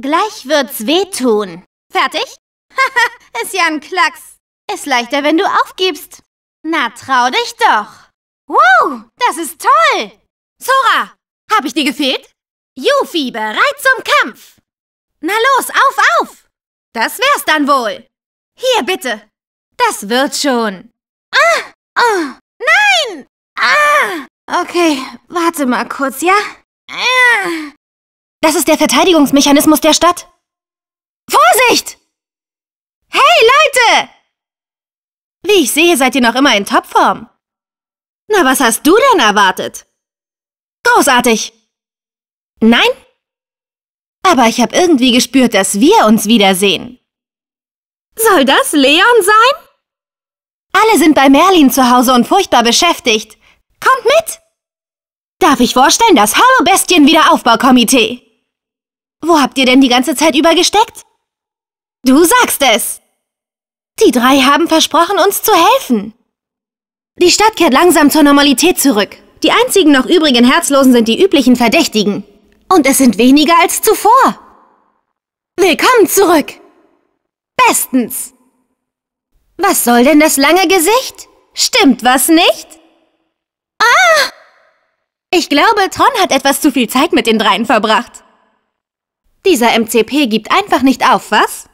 Gleich wird's wehtun. Fertig? Haha, ist ja ein Klacks. Ist leichter, wenn du aufgibst. Na, trau dich doch. Wow, das ist toll. Zora, hab ich dir gefehlt? Yuffie, bereit zum Kampf. Na los, auf, auf. Das wär's dann wohl. Hier, bitte. Das wird schon. Ah, oh, nein. Ah, okay, warte mal kurz, ja? Ah. Das ist der Verteidigungsmechanismus der Stadt. Vorsicht! Hey, Leute! Wie ich sehe, seid ihr noch immer in Topform. Na, was hast du denn erwartet? Großartig! Nein? Aber ich habe irgendwie gespürt, dass wir uns wiedersehen. Soll das Leon sein? Alle sind bei Merlin zu Hause und furchtbar beschäftigt. Kommt mit! Darf ich vorstellen, das Hallo Bestien Wiederaufbaukomitee? Wo habt ihr denn die ganze Zeit über gesteckt? Du sagst es! Die drei haben versprochen, uns zu helfen. Die Stadt kehrt langsam zur Normalität zurück. Die einzigen noch übrigen Herzlosen sind die üblichen Verdächtigen. Und es sind weniger als zuvor. Willkommen zurück! Bestens! Was soll denn das lange Gesicht? Stimmt was nicht? Ah! Ich glaube, Tron hat etwas zu viel Zeit mit den dreien verbracht. Dieser MCP gibt einfach nicht auf, was?